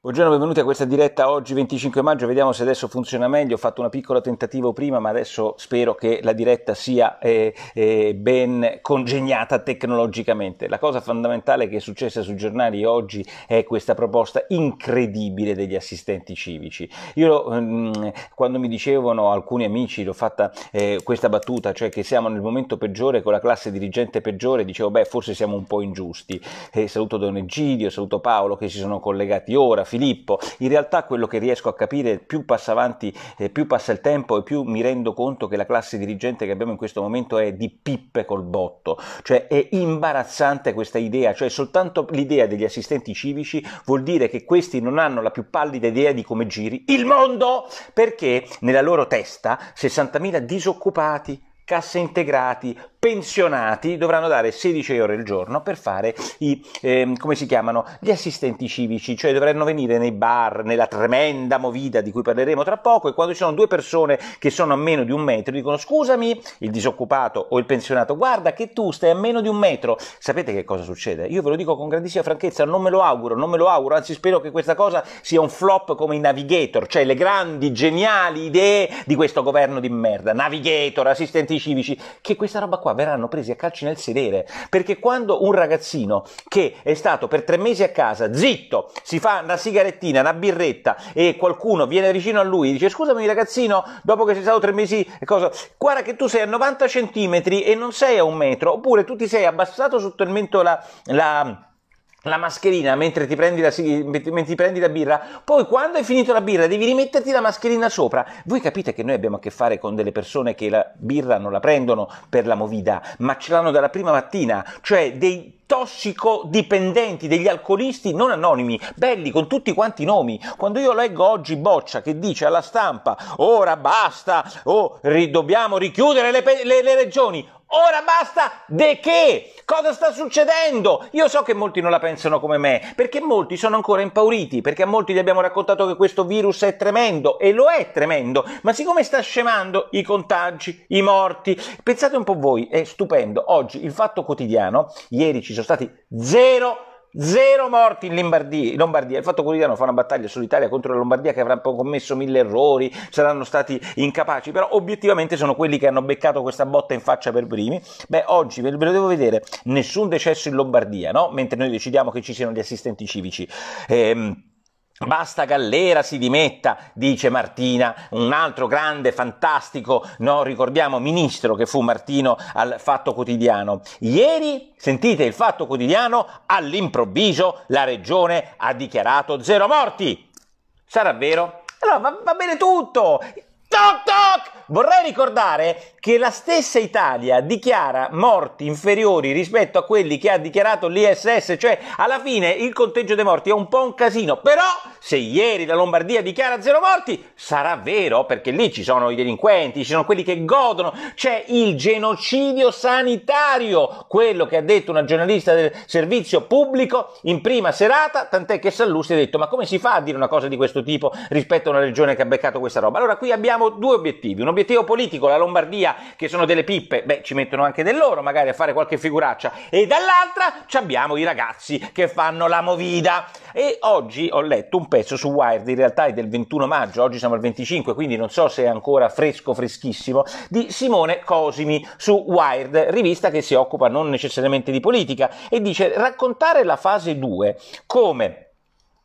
Buongiorno, benvenuti a questa diretta oggi 25 maggio, vediamo se adesso funziona meglio, ho fatto una piccola tentativa prima ma adesso spero che la diretta sia eh, eh, ben congegnata tecnologicamente. La cosa fondamentale che è successa sui giornali oggi è questa proposta incredibile degli assistenti civici. Io ehm, quando mi dicevano alcuni amici, l'ho fatta eh, questa battuta, cioè che siamo nel momento peggiore con la classe dirigente peggiore, dicevo beh forse siamo un po' ingiusti. Eh, saluto Don Egidio, saluto Paolo che si sono collegati ora Filippo. In realtà quello che riesco a capire più passa avanti, eh, più passa il tempo e più mi rendo conto che la classe dirigente che abbiamo in questo momento è di pippe col botto, cioè è imbarazzante questa idea, cioè soltanto l'idea degli assistenti civici vuol dire che questi non hanno la più pallida idea di come giri il mondo, perché nella loro testa 60.000 disoccupati, casse integrati, pensionati dovranno dare 16 ore al giorno per fare i, eh, come si chiamano, gli assistenti civici, cioè dovranno venire nei bar, nella tremenda movida di cui parleremo tra poco e quando ci sono due persone che sono a meno di un metro dicono scusami, il disoccupato o il pensionato, guarda che tu stai a meno di un metro, sapete che cosa succede? Io ve lo dico con grandissima franchezza, non me lo auguro, non me lo auguro, anzi spero che questa cosa sia un flop come i navigator, cioè le grandi, geniali idee di questo governo di merda, navigator, assistenti civici, che questa roba qua qua verranno presi a calci nel sedere, perché quando un ragazzino che è stato per tre mesi a casa, zitto, si fa una sigarettina, una birretta e qualcuno viene vicino a lui e dice scusami ragazzino, dopo che sei stato tre mesi, cosa, guarda che tu sei a 90 centimetri e non sei a un metro, oppure tu ti sei abbassato sotto il mento la, la la mascherina mentre ti, la, mentre ti, prendi la, birra, poi quando hai finito la birra devi rimetterti la mascherina sopra. Voi capite che noi abbiamo a che fare con delle persone che la birra non la prendono per la movida, ma ce l'hanno dalla prima mattina, cioè dei tossicodipendenti, degli alcolisti non anonimi, belli con tutti quanti i nomi. Quando io leggo oggi Boccia che dice alla stampa ora basta, oh, ri- dobbiamo richiudere le, pe- le, le regioni, Ora basta! De che? Cosa sta succedendo? Io so che molti non la pensano come me, perché molti sono ancora impauriti, perché a molti gli abbiamo raccontato che questo virus è tremendo, e lo è tremendo, ma siccome sta scemando i contagi, i morti, pensate un po' voi, è stupendo. Oggi il fatto quotidiano, ieri ci sono stati zero Zero morti in Lombardia. in Lombardia. Il Fatto Quotidiano fa una battaglia sull'Italia contro la Lombardia che avrà commesso mille errori, saranno stati incapaci, però obiettivamente sono quelli che hanno beccato questa botta in faccia per primi. Beh, oggi ve lo devo vedere, nessun decesso in Lombardia, no? Mentre noi decidiamo che ci siano gli assistenti civici. Ehm, Basta Gallera si dimetta, dice Martina, un altro grande, fantastico, no? ricordiamo, ministro che fu Martino al Fatto Quotidiano. Ieri, sentite il Fatto Quotidiano, all'improvviso la regione ha dichiarato zero morti. Sarà vero? Allora va, va bene tutto, toc toc! Vorrei ricordare che la stessa Italia dichiara morti inferiori rispetto a quelli che ha dichiarato l'ISS, cioè alla fine il conteggio dei morti è un po' un casino, però se ieri la Lombardia dichiara zero morti sarà vero perché lì ci sono i delinquenti, ci sono quelli che godono, c'è il genocidio sanitario, quello che ha detto una giornalista del servizio pubblico in prima serata, tant'è che Sallusti ha detto ma come si fa a dire una cosa di questo tipo rispetto a una regione che ha beccato questa roba? Allora qui abbiamo due obiettivi. Un obiettivo politico, la Lombardia, che sono delle pippe, beh, ci mettono anche del loro, magari a fare qualche figuraccia. E dall'altra abbiamo i ragazzi che fanno la movida. E oggi ho letto un pezzo su Wired, in realtà è del 21 maggio, oggi siamo al 25, quindi non so se è ancora fresco, freschissimo, di Simone Cosimi su Wired, rivista che si occupa non necessariamente di politica, e dice raccontare la fase 2 come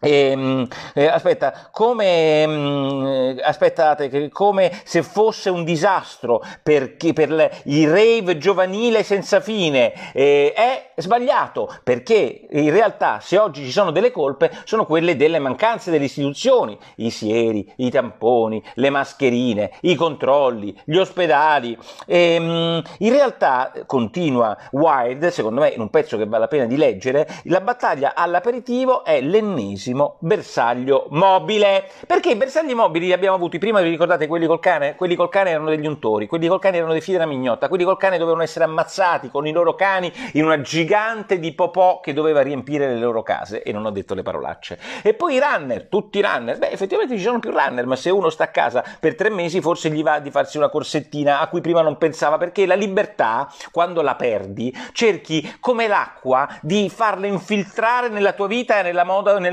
Ehm, eh, aspetta, come, mh, mm, eh, aspettate, come se fosse un disastro per, chi, per le, il rave giovanile senza fine eh, è sbagliato perché in realtà se oggi ci sono delle colpe sono quelle delle mancanze delle istituzioni, i sieri, i tamponi, le mascherine, i controlli, gli ospedali. Ehm, in realtà, continua Wild, secondo me in un pezzo che vale la pena di leggere, la battaglia all'aperitivo è l'ennesima grandissimo bersaglio mobile. Perché i bersagli mobili li abbiamo avuti prima, vi ricordate quelli col cane? Quelli col cane erano degli untori, quelli col cane erano dei figli della mignotta, quelli col cane dovevano essere ammazzati con i loro cani in una gigante di popò che doveva riempire le loro case e non ho detto le parolacce. E poi i runner, tutti i runner, beh effettivamente ci sono più runner, ma se uno sta a casa per tre mesi forse gli va di farsi una corsettina a cui prima non pensava, perché la libertà quando la perdi cerchi come l'acqua di farla infiltrare nella tua vita e nel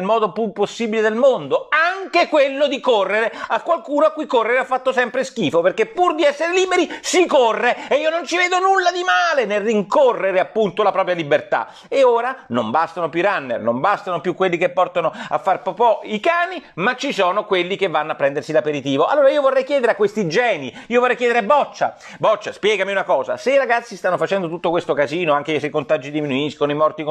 modo modo più possibile del mondo, anche quello di correre a qualcuno a cui correre ha fatto sempre schifo, perché pur di essere liberi si corre e io non ci vedo nulla di male nel rincorrere appunto la propria libertà. E ora non bastano più i runner, non bastano più quelli che portano a far popò i cani, ma ci sono quelli che vanno a prendersi l'aperitivo. Allora io vorrei chiedere a questi geni, io vorrei chiedere a Boccia, Boccia, spiegami una cosa, se i ragazzi stanno facendo tutto questo casino, anche se i contagi diminuiscono, i morti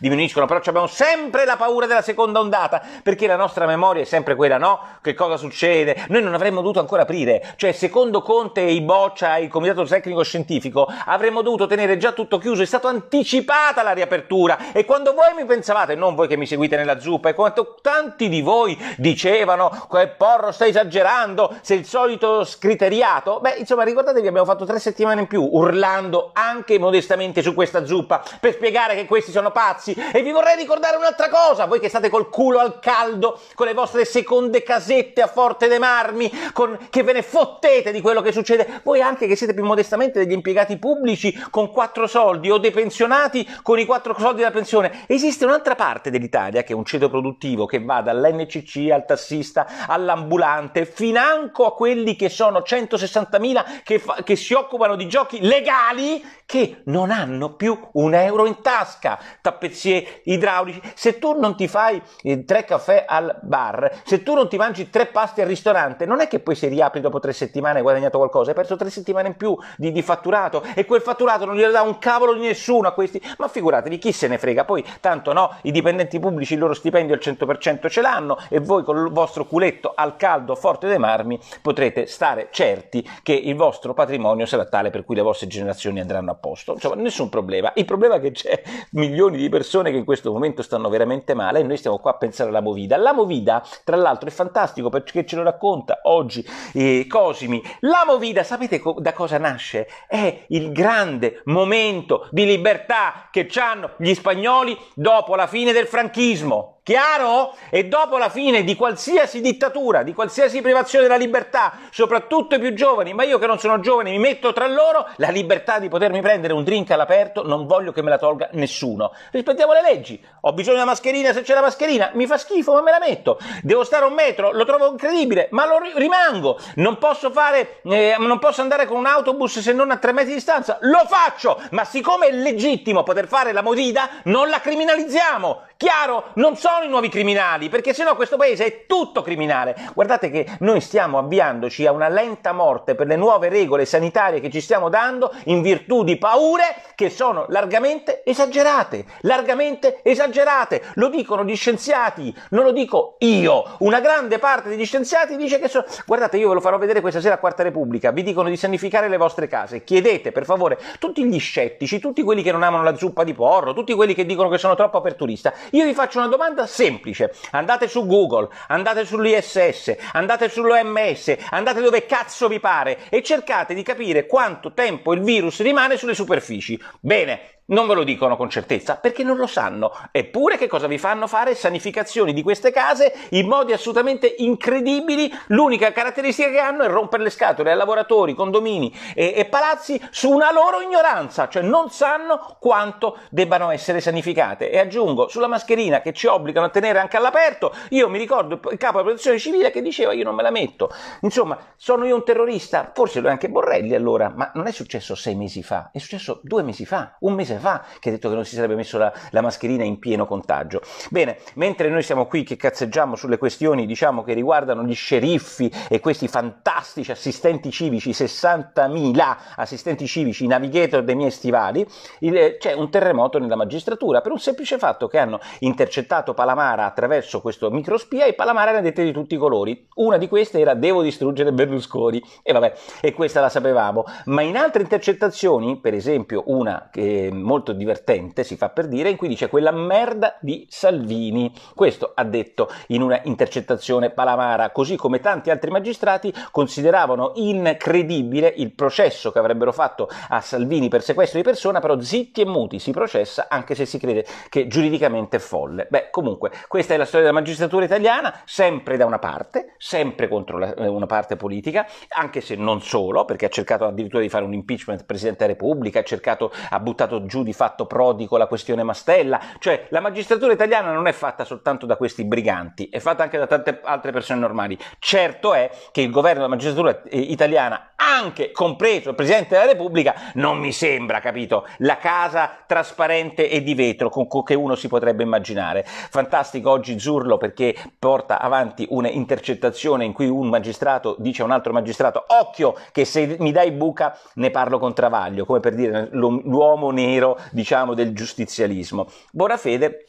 diminuiscono, però abbiamo sempre la paura della seconda ondata, andata, perché la nostra memoria è sempre quella, no? Che cosa succede? Noi non avremmo dovuto ancora aprire, cioè secondo Conte e i Boccia, il Comitato Tecnico Scientifico, avremmo dovuto tenere già tutto chiuso, è stata anticipata la riapertura e quando voi mi pensavate, non voi che mi seguite nella zuppa, e quanto tanti di voi dicevano, quel porro stai esagerando, sei il solito scriteriato, beh insomma ricordatevi abbiamo fatto tre settimane in più urlando anche modestamente su questa zuppa per spiegare che questi sono pazzi e vi vorrei ricordare un'altra cosa, voi che state col culo culo al caldo con le vostre seconde casette a Forte dei Marmi, con, che ve ne fottete di quello che succede. Voi anche che siete più modestamente degli impiegati pubblici con quattro soldi o dei pensionati con i quattro soldi della pensione. Esiste un'altra parte dell'Italia che è un ceto produttivo che va dall'NCC al tassista all'ambulante, financo a quelli che sono 160.000 che, fa, che si occupano di giochi legali che non hanno più un euro in tasca. Tappezzieri idraulici. Se tu non ti fai eh, tre caffè al bar, se tu non ti mangi tre pasti al ristorante, non è che poi se riapri dopo tre settimane hai guadagnato qualcosa, hai perso tre settimane in più di, di fatturato e quel fatturato non glielo dà un cavolo di nessuno a questi, ma figuratevi chi se ne frega, poi tanto no, i dipendenti pubblici il loro stipendio al 100% ce l'hanno e voi con il vostro culetto al caldo forte dei marmi potrete stare certi che il vostro patrimonio sarà tale per cui le vostre generazioni andranno a posto, insomma nessun problema, il problema è che c'è milioni di persone che in questo momento stanno veramente male e noi stiamo qua per pensare alla Movida. La Movida, tra l'altro, è fantastico perché ce lo racconta oggi eh, Cosimi. La Movida, sapete co- da cosa nasce? È il grande momento di libertà che hanno gli spagnoli dopo la fine del franchismo. Chiaro? E dopo la fine di qualsiasi dittatura, di qualsiasi privazione della libertà, soprattutto i più giovani, ma io che non sono giovane mi metto tra loro, la libertà di potermi prendere un drink all'aperto non voglio che me la tolga nessuno. Rispettiamo le leggi, ho bisogno della mascherina se c'è la mascherina, mi fa schifo ma me la metto. Devo stare a un metro, lo trovo incredibile, ma lo rimango. Non posso, fare, eh, non posso andare con un autobus se non a tre metri di distanza, lo faccio, ma siccome è legittimo poter fare la modida, non la criminalizziamo. Chiaro, non sono i nuovi criminali, perché sennò questo paese è tutto criminale. Guardate che noi stiamo avviandoci a una lenta morte per le nuove regole sanitarie che ci stiamo dando in virtù di paure che sono largamente esagerate, largamente esagerate. Lo dicono gli scienziati, non lo dico io. Una grande parte degli scienziati dice che sono... Guardate, io ve lo farò vedere questa sera a Quarta Repubblica, vi dicono di sanificare le vostre case. Chiedete, per favore, tutti gli scettici, tutti quelli che non amano la zuppa di porro, tutti quelli che dicono che sono troppo aperturista, io vi faccio una domanda semplice. Andate su Google, andate sull'ISS, andate sull'OMS, andate dove cazzo vi pare e cercate di capire quanto tempo il virus rimane sulle superfici. Bene, non ve lo dicono con certezza perché non lo sanno. Eppure che cosa vi fanno fare? Sanificazioni di queste case in modi assolutamente incredibili. L'unica caratteristica che hanno è rompere le scatole ai lavoratori, condomini e, e palazzi su una loro ignoranza, cioè non sanno quanto debbano essere sanificate. E aggiungo, sulla mascherina che ci obbligano a tenere anche all'aperto. Io mi ricordo il capo della protezione civile che diceva io non me la metto. Insomma, sono io un terrorista? Forse lo è anche Borrelli allora, ma non è successo sei mesi fa, è successo due mesi fa, un mese fa, che ha detto che non si sarebbe messo la, la mascherina in pieno contagio. Bene, mentre noi siamo qui che cazzeggiamo sulle questioni, diciamo, che riguardano gli sceriffi e questi fantastici assistenti civici, 60.000 assistenti civici, navigator dei miei stivali, eh, c'è un terremoto nella magistratura per un semplice fatto che hanno intercettato Palamara attraverso questo microspia e Palamara ne ha dette di tutti i colori. Una di queste era devo distruggere Berlusconi e vabbè, e questa la sapevamo. Ma in altre intercettazioni, per esempio una che è molto divertente, si fa per dire, in cui dice quella merda di Salvini. Questo ha detto in una intercettazione Palamara, così come tanti altri magistrati consideravano incredibile il processo che avrebbero fatto a Salvini per sequestro di persona, però zitti e muti si processa anche se si crede che giuridicamente veramente folle. Beh, comunque, questa è la storia della magistratura italiana, sempre da una parte, sempre contro la, eh, una parte politica, anche se non solo, perché ha cercato addirittura di fare un impeachment del Presidente della Repubblica, ha cercato, ha buttato giù di fatto Prodi con la questione Mastella, cioè la magistratura italiana non è fatta soltanto da questi briganti, è fatta anche da tante altre persone normali. Certo è che il governo della magistratura eh, italiana, anche compreso il Presidente della Repubblica, non mi sembra, capito, la casa trasparente e di vetro con, con che uno si potrebbe immaginare. Fantastico oggi Zurlo perché porta avanti un'intercettazione in cui un magistrato dice a un altro magistrato occhio che se mi dai buca ne parlo con Travaglio, come per dire l'uomo nero diciamo del giustizialismo. Buona fede.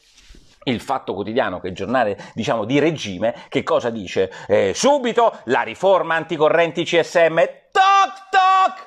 il Fatto Quotidiano, che è il giornale diciamo, di regime, che cosa dice? Eh, subito la riforma anticorrenti CSM, toc toc!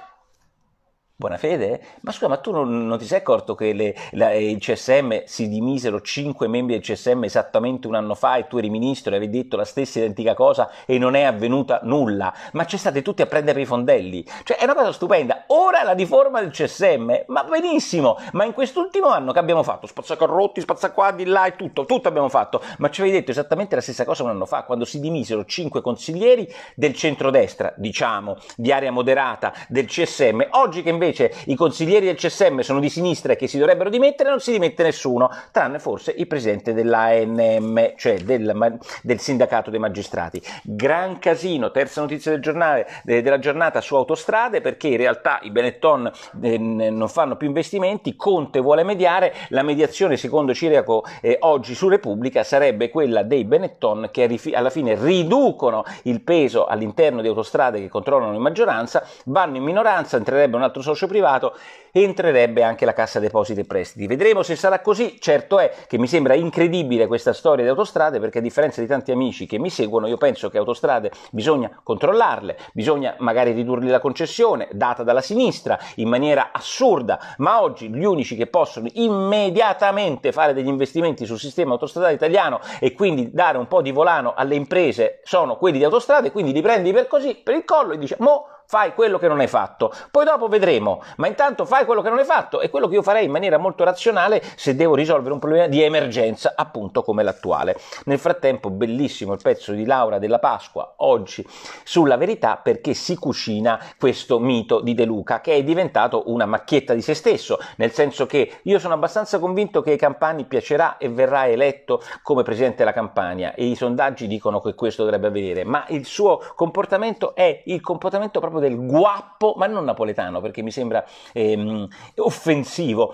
Buona fede? Ma scusa, ma tu non, non ti sei accorto che le, la, il CSM si dimisero cinque membri del CSM esattamente un anno fa e tu eri ministro e avevi detto la stessa identica cosa e non è avvenuta nulla? Ma c'è state tutti a prendere i fondelli. Cioè, è una cosa stupenda ora la riforma del CSM, ma benissimo, ma in quest'ultimo anno che abbiamo fatto? Spazzacorrotti, spazzacqua, di là e tutto, tutto abbiamo fatto, ma ci avevi detto esattamente la stessa cosa un anno fa, quando si dimisero cinque consiglieri del centrodestra, diciamo, di area moderata del CSM, oggi che invece i consiglieri del CSM sono di sinistra e che si dovrebbero dimettere, non si dimette nessuno, tranne forse il presidente dell'ANM, cioè del, del sindacato dei magistrati. Gran casino, terza notizia del giornale, della giornata su autostrade, perché in realtà i Benetton eh, non fanno più investimenti, Conte vuole mediare, la mediazione secondo Ciriaco eh, oggi su Repubblica sarebbe quella dei Benetton che alla fine riducono il peso all'interno di autostrade che controllano in maggioranza, vanno in minoranza, entrerebbe un altro socio privato, entrerebbe anche la Cassa Depositi e Prestiti. Vedremo se sarà così, certo è che mi sembra incredibile questa storia di autostrade perché a differenza di tanti amici che mi seguono io penso che autostrade bisogna controllarle, bisogna magari ridurre la concessione data dalla sinistra in maniera assurda, ma oggi gli unici che possono immediatamente fare degli investimenti sul sistema autostradale italiano e quindi dare un po' di volano alle imprese sono quelli di autostrade, quindi li prendi per così, per il collo e dici, mo' fai quello che non hai fatto. Poi dopo vedremo, ma intanto fai quello che non hai fatto e quello che io farei in maniera molto razionale se devo risolvere un problema di emergenza, appunto come l'attuale. Nel frattempo, bellissimo il pezzo di Laura della Pasqua oggi sulla verità perché si cucina questo mito di De Luca che è diventato una macchietta di se stesso, nel senso che io sono abbastanza convinto che ai campani piacerà e verrà eletto come presidente della Campania e i sondaggi dicono che questo dovrebbe avvenire, ma il suo comportamento è il comportamento proprio del guappo, ma non napoletano perché mi sembra ehm, offensivo,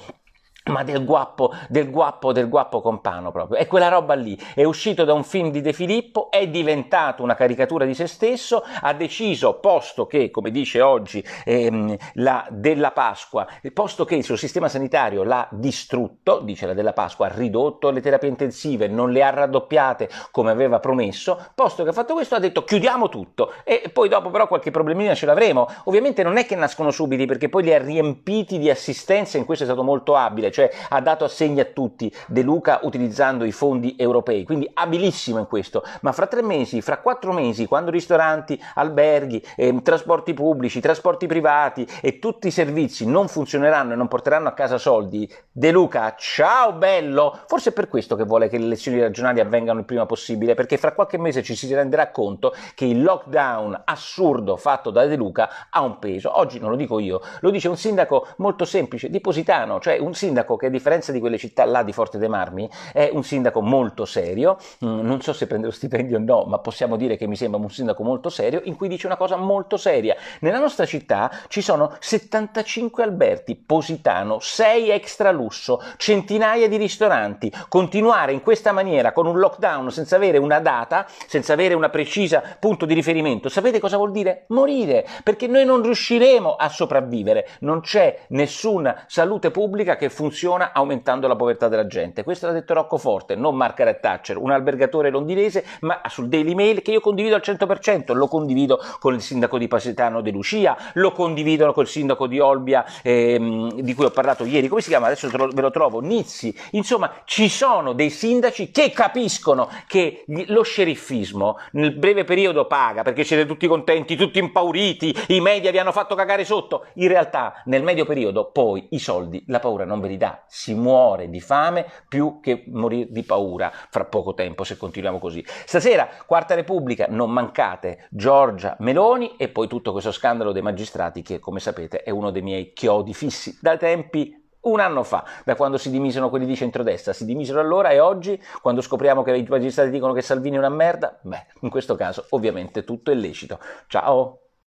ma del guappo, del guappo, del guappo compano proprio. È quella roba lì, è uscito da un film di De Filippo, è diventato una caricatura di se stesso, ha deciso, posto che, come dice oggi ehm, la Della Pasqua, posto che il suo sistema sanitario l'ha distrutto, dice la Della Pasqua, ha ridotto le terapie intensive, non le ha raddoppiate come aveva promesso, posto che ha fatto questo ha detto chiudiamo tutto e poi dopo però qualche problemina ce l'avremo. Ovviamente non è che nascono subiti perché poi li ha riempiti di assistenza, in questo è stato molto abile, cioè ha dato assegni a tutti De Luca utilizzando i fondi europei, quindi abilissimo in questo, ma fra tre mesi, fra quattro mesi, quando ristoranti, alberghi, eh, trasporti pubblici, trasporti privati e tutti i servizi non funzioneranno e non porteranno a casa soldi, De Luca, ciao bello, forse è per questo che vuole che le elezioni regionali avvengano il prima possibile, perché fra qualche mese ci si renderà conto che il lockdown assurdo fatto da De Luca ha un peso. Oggi non lo dico io, lo dice un sindaco molto semplice, di Positano, cioè un sindaco sindaco che a differenza di quelle città là di Forte dei Marmi è un sindaco molto serio, mm, non so se prende lo stipendio o no, ma possiamo dire che mi sembra un sindaco molto serio, in cui dice una cosa molto seria. Nella nostra città ci sono 75 alberti, Positano, 6 extra lusso, centinaia di ristoranti. Continuare in questa maniera con un lockdown senza avere una data, senza avere una precisa punto di riferimento, sapete cosa vuol dire? Morire, perché noi non riusciremo a sopravvivere, non c'è nessuna salute pubblica che funzioni funziona aumentando la povertà della gente. Questo l'ha detto Rocco Forte, non Margaret Thatcher, un albergatore londinese, ma sul Daily Mail che io condivido al 100%, lo condivido con il sindaco di Pasetano De Lucia, lo condividono col sindaco di Olbia ehm, di cui ho parlato ieri, come si chiama? Adesso tro- ve lo trovo, Nizzi. Insomma, ci sono dei sindaci che capiscono che lo sceriffismo nel breve periodo paga perché siete tutti contenti, tutti impauriti, i media vi hanno fatto cagare sotto. In realtà, nel medio periodo, poi i soldi, la paura non ve li dà povertà, si muore di fame più che morire di paura fra poco tempo se continuiamo così. Stasera, Quarta Repubblica, non mancate Giorgia Meloni e poi tutto questo scandalo dei magistrati che, come sapete, è uno dei miei chiodi fissi da tempi un anno fa, da quando si dimisero quelli di centrodestra, si dimisero allora e oggi, quando scopriamo che i magistrati dicono che Salvini è una merda, beh, in questo caso ovviamente tutto è lecito. Ciao!